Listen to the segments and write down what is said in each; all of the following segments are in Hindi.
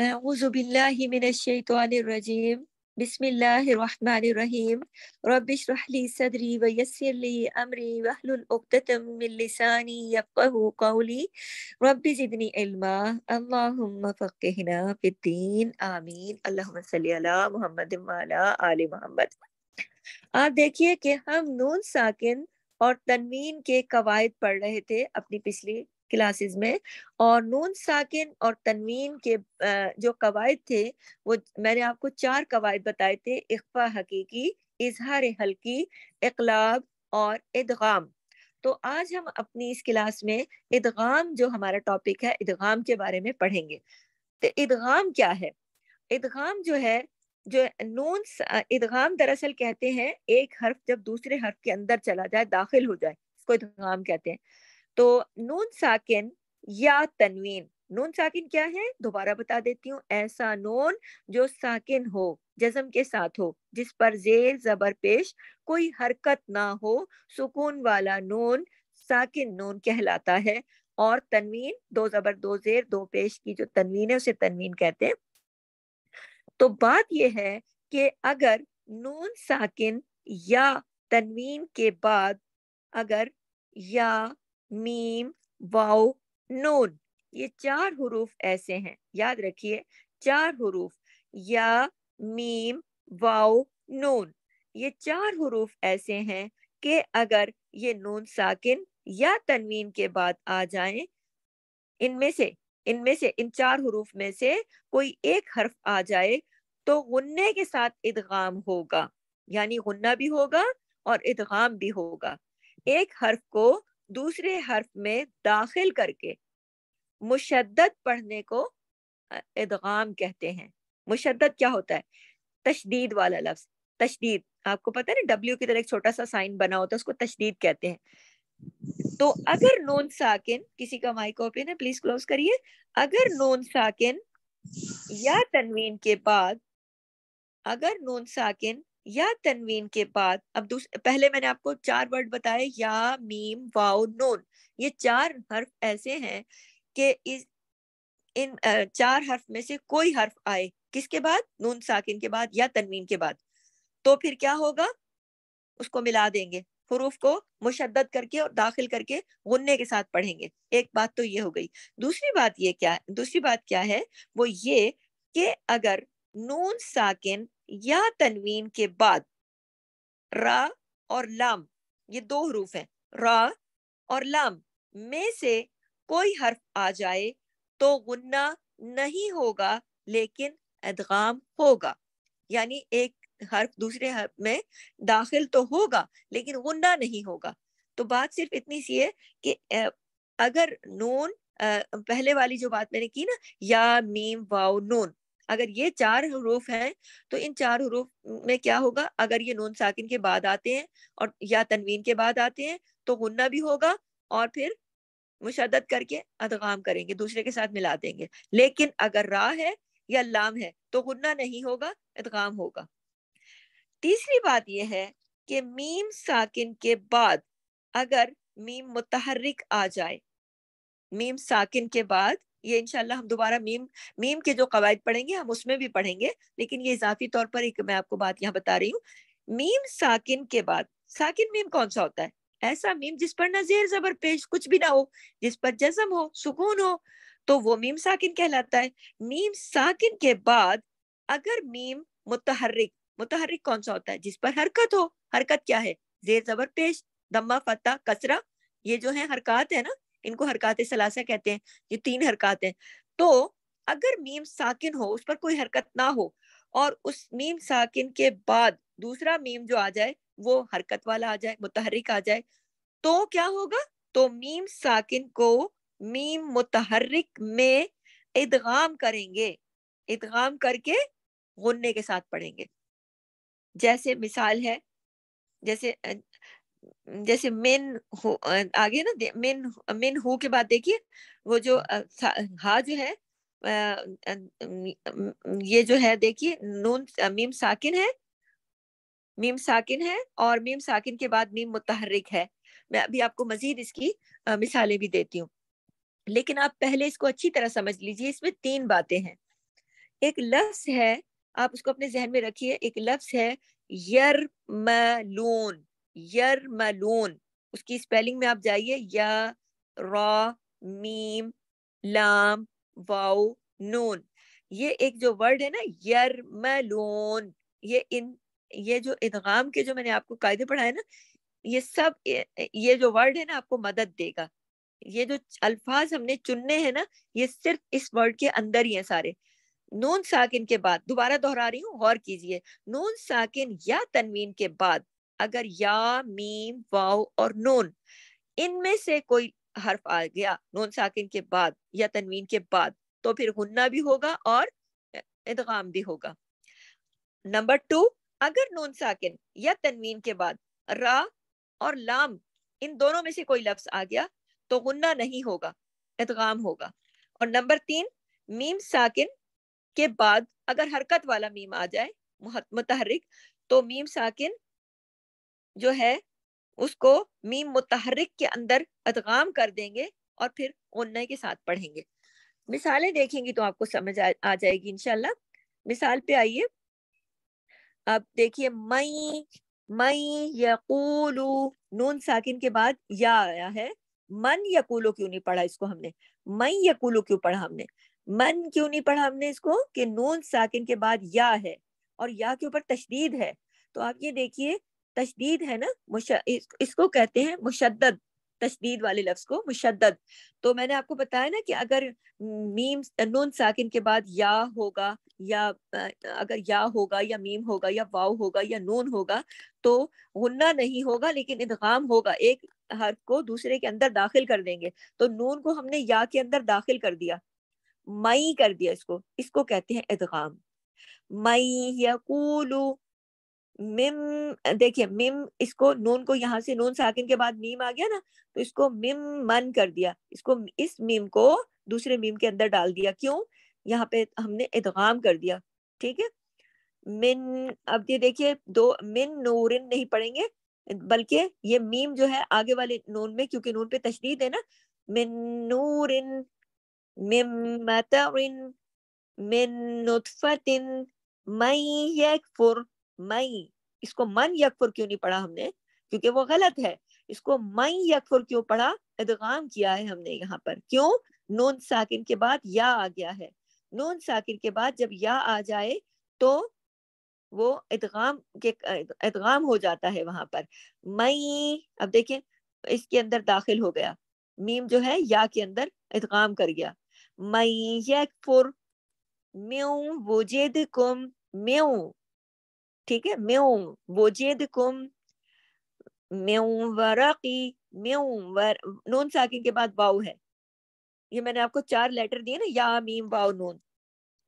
أعوذ بالله من الشيطان الرجيم بسم الله الرحمن الرحيم رب اشرح لي صدري ويسر لي أمري واحلل عقدة من لساني يفقه قولي رب زدني علما اللهم فقهنا في الدين آمين اللهم صل على محمد وعلى آل محمد آپ देखिए کہ ہم نون ساکن اور تنوین کے قواعد پڑھ رہے تھے اپنی پچھلی क्लासेस में और नून साकिन और तनवीन के जो कवायद थे वो मैंने आपको चार कवायद बताए थे इकफा हकीकी इजहार हल्की इकलाब और इदगाम तो आज हम अपनी इस क्लास में इदगाम जो हमारा टॉपिक है इदगाम के बारे में पढ़ेंगे तो इदगाम क्या है इदगाम जो है जो नून इदगाम दरअसल कहते हैं एक हर्फ जब दूसरे हर्फ के अंदर चला जाए दाखिल हो जाए इसको इदगाम कहते हैं तो नून साकिन या तनवीन नून साकिन क्या है दोबारा बता देती हूँ ऐसा नून जो साकिन हो जजम के साथ हो जिस पर जेर जबर पेश कोई हरकत ना हो सुकून वाला नून साकिन नून कहलाता है और तनवीन दो जबर दो जेर दो पेश की जो तनवीन है उसे तनवीन कहते हैं तो बात यह है कि अगर नून साकिन या तनवीन के बाद अगर या मीम वाउ नून ये चार हरूफ ऐसे हैं याद रखिए चार हरूफ या मीम वाओ नून ये चार हरूफ ऐसे हैं कि अगर ये नून साकिन या तनवीन के बाद आ जाएं इनमें से इनमें से इन चार हरूफ में से कोई एक हर्फ आ जाए तो गुन्ने के साथ इदगाम होगा यानी गुन्ना भी होगा और इदगाम भी होगा एक हर्फ को दूसरे हर्फ में दाखिल करके मुशद्दत पढ़ने को इदगाम कहते हैं मुशद्दत क्या होता है तशदीद वाला लफ्ज तशदीद आपको पता है ना डब्ल्यू की तरह एक छोटा सा साइन बना होता है उसको तशदीद कहते हैं तो अगर नोन साकिन किसी का माइक ओपन है प्लीज क्लोज करिए अगर नोन साकिन या तनवीन के बाद अगर नोन साकिन या तनवीन के बाद अब पहले मैंने आपको चार वर्ड बताए या मीम वाओ नोन ये चार हर्फ ऐसे हैं कि इस इन चार हर्फ में से कोई हर्फ आए किसके बाद नून साकिन के बाद या तनवीन के बाद तो फिर क्या होगा उसको मिला देंगे हरूफ को मुशद्दत करके और दाखिल करके गुन्ने के साथ पढ़ेंगे एक बात तो ये हो गई दूसरी बात ये क्या दूसरी बात क्या है वो ये कि अगर नून साकिन या तनवीन के बाद रा और लाम ये दो हरूफ हैं रा और लाम में से कोई हर्फ आ जाए तो गुन्ना नहीं होगा लेकिन अदगाम होगा यानी एक हर्फ दूसरे हर्फ में दाखिल तो होगा लेकिन गुन्ना नहीं होगा तो बात सिर्फ इतनी सी है कि अगर नून पहले वाली जो बात मैंने की ना या मीम वाओ नून अगर ये चार हरूफ हैं तो इन चार हरूफ में क्या होगा अगर ये नून साकिन के बाद आते हैं और या तनवीन के बाद आते हैं तो गुन्ना भी होगा और फिर मुशद्दत करके अदगाम करेंगे दूसरे के साथ मिला देंगे लेकिन अगर रा है या लाम है तो गुन्ना नहीं होगा अदगाम होगा तीसरी बात यह है कि मीम साकिन के बाद अगर मीम मुतहरिक आ जाए मीम साकिन के बाद ये इनशाला हम दोबारा मीम मीम के जो कवायद पढ़ेंगे हम उसमें भी पढ़ेंगे लेकिन ये इजाफी तौर पर एक मैं आपको बात यहाँ बता रही हूँ मीम साकिन के बाद साकिन मीम कौन सा होता है ऐसा मीम जिस पर ना जेर जबर पेश कुछ भी ना हो जिस पर जजम हो सुकून हो तो वो मीम साकिन कहलाता है मीम साकिन के बाद अगर मीम मुतहरिक मुतहरिक कौन सा होता है जिस पर हरकत हो हरकत क्या है जेर जबर पेश दम्मा फता कसरा ये जो है हरकत है ना इनको हरकत सलासा कहते हैं ये तीन हरकत हैं तो अगर मीम साकिन हो उस पर कोई हरकत ना हो और उस मीम साकिन के बाद दूसरा मीम जो आ जाए वो हरकत वाला आ जाए मुतहरिक आ जाए तो क्या होगा तो मीम साकिन को मीम मुतहरिक में इदगाम करेंगे इदगाम करके गुन्ने के साथ पढ़ेंगे जैसे मिसाल है जैसे जैसे मेन हो आगे ना मेन मेन हो के बाद देखिए वो जो हाँ। हा जो है ये जो है देखिए नून मीम साकिन है मीम साकिन है और मीम साकिन के बाद मीम मुतहरिक है मैं अभी आपको मजीद इसकी मिसालें भी देती हूँ लेकिन आप पहले इसको अच्छी तरह समझ लीजिए इसमें तीन बातें हैं एक लफ्स है आप उसको अपने जहन में रखिए एक लफ्स है यर मलून यरमलून उसकी स्पेलिंग में आप जाइए या रॉ मीम लाम वाओ नून ये एक जो वर्ड है ना यरमलून ये इन ये जो इदगाम के जो मैंने आपको कायदे पढ़ाए ना ये सब ये जो वर्ड है ना आपको मदद देगा ये जो अल्फाज हमने चुनने हैं ना ये सिर्फ इस वर्ड के अंदर ही है सारे नून साकिन के बाद दोबारा दोहरा रही हूँ गौर कीजिए नून साकिन या तनवीन के बाद अगर या मीम वाव और नून इनमें से कोई हर्फ आ गया नून साकिन के बाद या तनवीन के बाद तो फिर हुन्ना भी होगा और इदगाम भी होगा नंबर टू अगर नून साकिन या तनवीन के बाद रा और लाम इन दोनों में से कोई लफ्ज आ गया तो गुन्ना नहीं होगा इदगाम होगा और नंबर तीन मीम साकिन के बाद अगर हरकत वाला मीम आ जाए मुतहरिक तो मीम साकिन जो है उसको मीम मुतहरक के अंदर अदगाम कर देंगे और फिर उन्नय के साथ पढ़ेंगे मिसालें देखेंगी तो आपको समझ आ, आ जाएगी इनशाला मिसाल पे आइए अब देखिए मई मई यकूलू नून साकिन के बाद या आया है मन यकूलो क्यों नहीं पढ़ा इसको हमने मई यकूलो क्यों पढ़ा हमने मन क्यों नहीं पढ़ा हमने इसको कि नून साकिन के बाद या है और या के ऊपर तशदीद है तो आप ये देखिए तशदीद है ना इस, इसको कहते हैं मुशद तशदीद वाले लफ्ज को मुशद तो मैंने आपको बताया ना कि अगर मीम नून साकिन के बाद या होगा या अगर या होगा या मीम होगा या वाव होगा या नून होगा तो गुन्ना नहीं होगा लेकिन इदगाम होगा एक हर को दूसरे के अंदर दाखिल कर देंगे तो नून को हमने या के अंदर दाखिल कर दिया मई कर दिया इसको इसको कहते हैं इदगाम मई यकूलू मिम देखिए मिम इसको नून को यहाँ से नून साकिन के बाद मीम आ गया ना तो इसको मिम मन कर दिया इसको इस मीम को दूसरे मीम के अंदर डाल दिया क्यों यहाँ पे हमने इदगाम कर दिया ठीक है मिन अब ये देखिए दो मिन नूरिन नहीं पढ़ेंगे बल्कि ये मीम जो है आगे वाले नून में क्योंकि नून पे तशदीद है ना मिन नूरिन मिम मतरिन मिन नुतफतिन मई यकफुर मई इसको मन यकफुर क्यों नहीं पढ़ा हमने क्योंकि वो गलत है इसको मई यकफुर क्यों पढ़ा इदगाम किया है हमने यहाँ पर क्यों नून साकिन के बाद या आ गया है नून साकिन के बाद जब या आ जाए तो वो इदगाम के इदगाम हो जाता है वहां पर मई अब देखें इसके अंदर दाखिल हो गया मीम जो है या के अंदर इदगाम कर गया मई यकफुर म्यू जेद कुम म्यू ठीक है म्यों वोजेद कुम म्यों वरकी म्यों वर नून साकिन के बाद वाऊ है ये मैंने आपको चार लेटर दिए ना या मीम वाऊ नून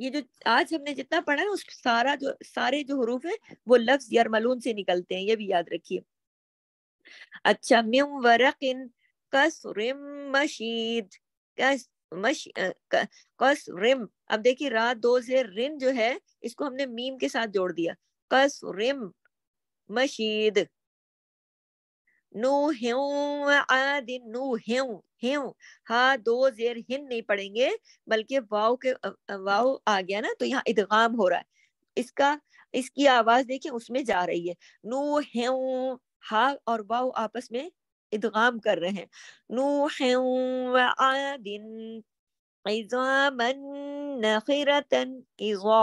ये जो आज हमने जितना पढ़ा है उस सारा जो सारे जो हरूफ है वो लफ्ज यरमलून से निकलते हैं ये भी याद रखिए अच्छा वरक इन कसरिम मशीद कस मश कस रिम अब देखिए रा दो से रिन जो है इसको हमने मीम के साथ जोड़ दिया قصر مشيد नू आदि नू ह्यू ह्यू हाँ दो जेर हिन नहीं पड़ेंगे बल्कि वाव के वाव आ गया ना तो यहाँ इदगाम हो रहा है इसका इसकी आवाज देखिए उसमें जा रही है नू ह्यू हा और वाव आपस में इदगाम कर रहे हैं नू ह्यू आदिन इजामन नखिरतन इजा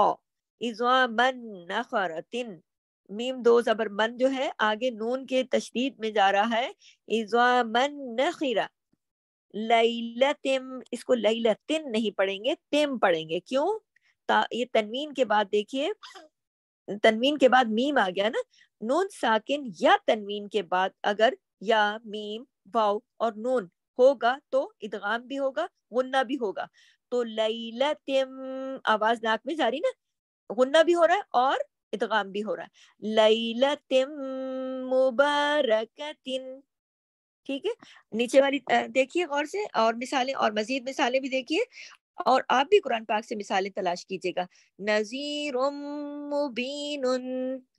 इजामन मीम दो जबर मन जो है आगे नून के तशदीद में जा रहा है इजामन नखिरा लैलतिम इसको लैलतिन नहीं पढ़ेंगे तिम पढ़ेंगे क्यों ता, ये तनवीन के बाद देखिए तनवीन के बाद मीम आ गया ना नून साकिन या तनवीन के बाद अगर या मीम वाव और नून होगा तो इदगाम भी होगा गुन्ना भी होगा तो लैलतिम आवाज नाक में जा रही ना गुन्ना भी हो रहा है और इतगाम भी हो रहा है लईला तिम मुबारक ठीक है नीचे वाली देखिए गौर से और मिसालें और मजीद मिसालें भी देखिए और आप भी कुरान पाक से मिसालें तलाश कीजिएगा नजीर मुबीन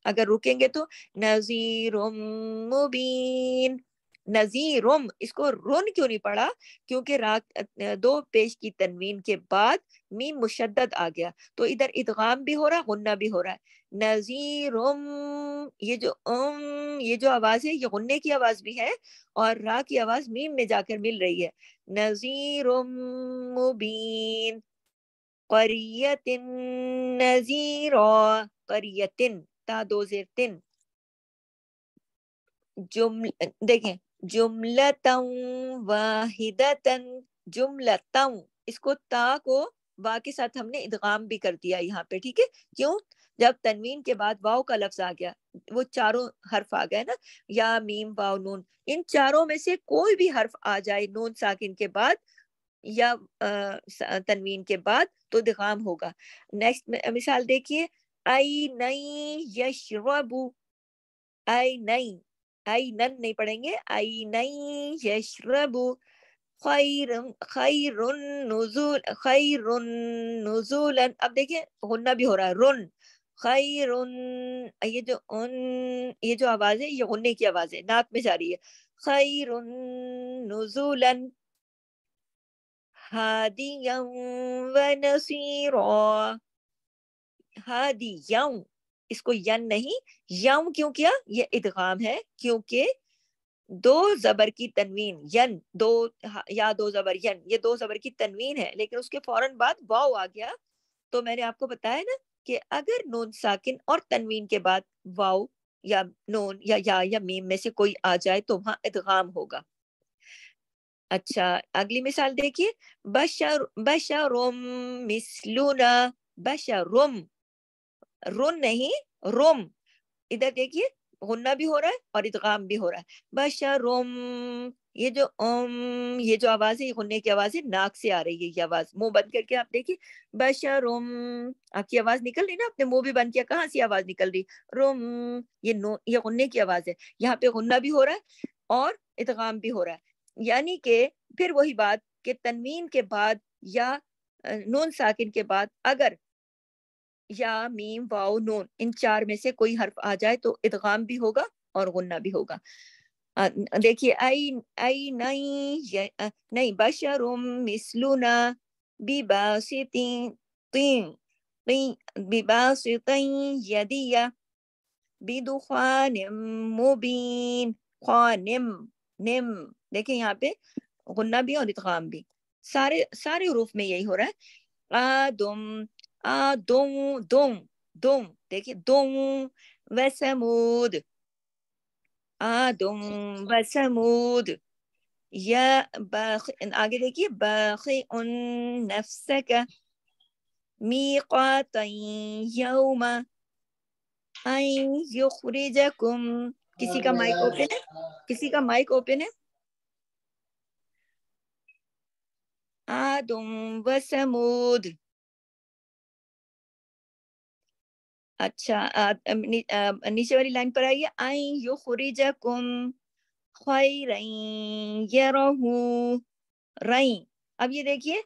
अगर रुकेंगे तो नजीर मुबीन नजीरुम इसको रुन क्यों नहीं पड़ा क्योंकि राग दो पेश की तनवीन के बाद मीम मुशद आ गया तो इधर इदगाम भी हो रहा गुन्ना भी हो रहा है नजीरुम ये जो उम ये जो आवाज है ये गुन्ने की आवाज भी है और रा की आवाज मीम में जाकर मिल रही है नजीरुम मुबीन करियतिन नजीरा करियतिन ता दो जेर तिन जुमले देखें जुमलतम वाहिदतन जुमलतम इसको ता को वाह के साथ हमने इदगाम भी कर दिया यहाँ पे ठीक है क्यों जब तनवीन के बाद वाओ का लफ्ज आ गया वो चारों हर्फ आ गए ना या मीम वाओ नून इन चारों में से कोई भी हर्फ आ जाए नून साकिन के बाद या तनवीन के बाद तो दिगाम होगा नेक्स्ट मिसाल देखिए आई नई यशरबू आई नई आई नन नहीं पढ़ेंगे आई नई यशरबु नुजूल नुजूलन अब देखिए होना भी हो रहा है रुन खैरुन ये जो उन ये जो आवाज है ये गुन्ने की आवाज है नाक में जा रही है खैरुन नुजूलन हादियम व नसीरा इसको यन नहीं यम क्यों किया ये इदगाम है क्योंकि दो जबर की तनवीन यन दो या दो जबर यन ये दो जबर की तनवीन है लेकिन उसके फौरन बाद वाव आ गया तो मैंने आपको बताया ना कि अगर नून साकिन और तनवीन के बाद वाव या नून या या या मीम में से कोई आ जाए तो वहां इदगाम होगा अच्छा अगली मिसाल देखिए बशर बशरुम मिसलुना बशरुम रुन नहीं रोम इधर देखिए होना भी हो रहा है और इतकाम भी हो रहा है बशरुम ये जो ओम ये जो आवाज है होने की आवाज है नाक से आ रही है ये आवाज मुंह बंद करके आप देखिए बशरुम आपकी आवाज निकल रही ना आपने मुंह भी बंद किया कहाँ से आवाज निकल रही रोम ये नो ये होने की आवाज है यहाँ पे होना भी हो रहा है और इतकाम भी हो रहा है यानी के फिर वही बात के तनवीन के बाद या नून साकिन के बाद अगर या मीम वाओ नून इन चार में से कोई हर्फ आ जाए तो इदगाम भी होगा और गुन्ना भी होगा देखिए आई आई नहीं नहीं बशरुम मिसलुना बिबासितिं बिबासितिं यदिया बिदुखानिम मुबीन खानिम निम देखिए यहाँ पे गुन्ना भी और इदगाम भी सारे सारे रूफ में यही हो रहा है आदम दो दो दो देखिए दो वसमूद व वसमूद या आगे देखिए बाखी उन नफ्स का किसी का माइक ओपन है किसी का माइक ओपन है आदम वसमूद अच्छा नी, नीचे वाली लाइन पर आइए आई यो खुरी जुम ख्वाई रई ये रई अब ये देखिए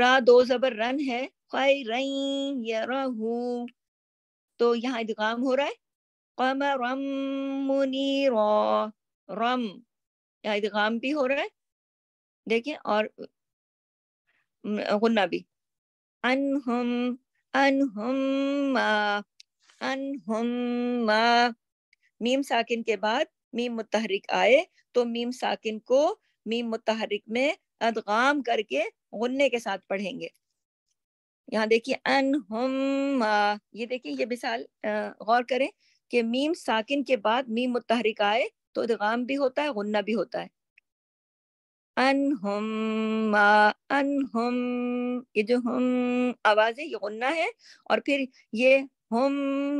रा दो जबर रन है ख्वाई रई ये तो यहाँ इधाम हो रहा है कम रम मुनी रो रम यहाँ इधाम भी हो रहा है देखिए और गुन्ना भी अन हम अनहुम्मा अनहुम्मा मीम साकिन के बाद मीम मुतहरिक आए तो मीम साकिन को मीम मुतहरिक में अदगाम करके गुन्ने के साथ पढ़ेंगे यहाँ देखिए अनहुम्मा ये देखिए ये मिसाल गौर करें कि मीम साकिन के बाद मीम मुतहरिक आए तो अदगाम भी होता है गुन्ना भी होता है अनहुम मा अनहुम हम आवाज़ है गुन्ना है और फिर ये हम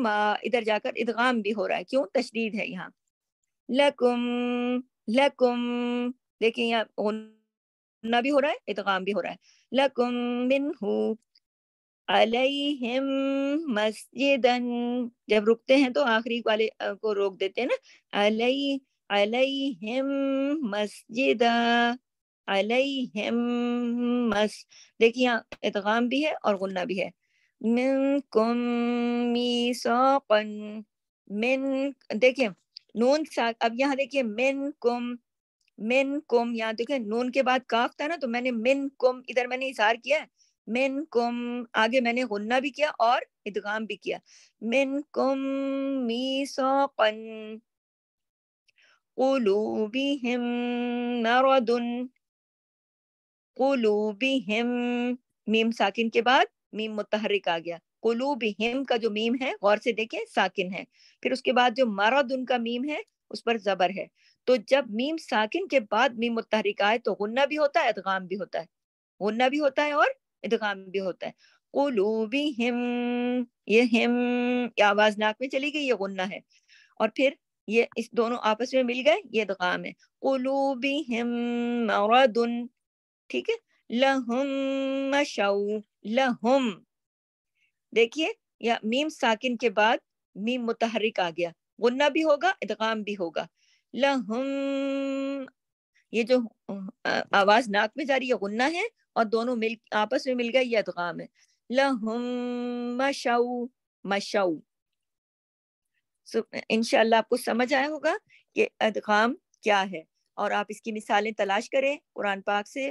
मा इधर जाकर इदगाम भी हो रहा है क्यों तशदीद है यहाँ लकुम लकुम देखिए यहाँ गुन्ना भी हो रहा है इदगाम भी हो रहा है लकुम मिनहू अलैहिम मस्जिदन जब रुकते हैं तो आखिरी वाले को रोक देते हैं ना अलई अलैहिम मस्जिदा अलैहिमस देखिए यहाँ इतगाम भी है और गुन्ना भी है मिन मीसाकन मिन देखिए नून साथ अब यहाँ देखिए मिन कुम मिन कुम यहाँ देखिए नून के बाद काफ था ना तो मैंने मिन कुम इधर मैंने इशार किया है मिन कुम आगे मैंने गुन्ना भी किया और इतगाम भी किया मिन कुम मीसाकन कुलूबिहिम नरदुन कुलूबिहिम मीम साकिन के बाद मीम मुतहरिक आ गया कुलूबिहिम का जो मीम है गौर से देखें साकिन है फिर उसके बाद जो मरद उनका मीम है उस पर जबर है तो जब मीम साकिन के बाद मीम मुतहरिक आए तो गुन्ना भी होता है इदगाम भी होता है गुन्ना भी होता है और इदगाम भी होता है कुलूबी हिम ये हिम ये आवाज नाक में चली गई ये गुन्ना है और फिर ये इस दोनों आपस में मिल गए ये इदगाम है कुलूबिहिम हिम मरदुन ठीक है लहुम मशऊ लहुम देखिए या मीम साकिन के बाद मीम मुतहरिक आ गया गुन्ना भी होगा इदगाम भी होगा लहुम ये जो आवाज नाक में जा रही है गुन्ना है और दोनों मिल आपस में मिल गया ये अदगाम है लहुम मशऊ मशऊ सो इनशाला आपको समझ आया होगा कि अदगाम क्या है और आप इसकी मिसालें तलाश करें कुरान पाक से